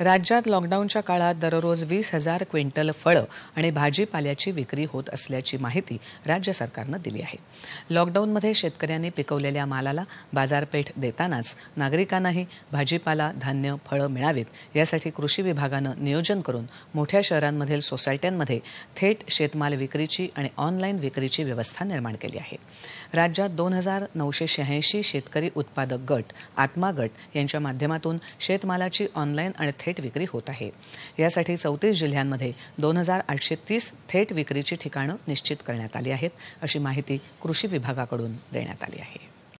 राज्यात लॉकडाऊनच्या काळात दररोज वीस हजार क्विंटल फळं आणि भाजीपाल्याची विक्री होत असल्याची माहिती राज्य सरकारनं दिली आहे लॉकडाऊनमध्ये शेतकऱ्यांनी पिकवलेल्या मालाला बाजारपेठ देतानाच नागरिकांनाही भाजीपाला धान्य फळं मिळावीत यासाठी कृषी विभागानं नियोजन करून मोठ्या शहरांमधील सोसायट्यांमध्ये थेट शेतमाल विक्रीची आणि ऑनलाईन विक्रीची व्यवस्था निर्माण केली आहे राज्यात दोन हजार नऊशे शहाऐंशी शेतकरी उत्पादक गट आत्मा गट यांच्या माध्यमातून शेतमालाची ऑनलाईन आणि थेट विक्री होत आहे यासाठी चौतीस जिल्ह्यांमध्ये दोन हजार आठशे तीस थेट विक्रीची ठिकाणं निश्चित करण्यात आली आहेत अशी माहिती कृषी विभागाकडून देण्यात आली आहे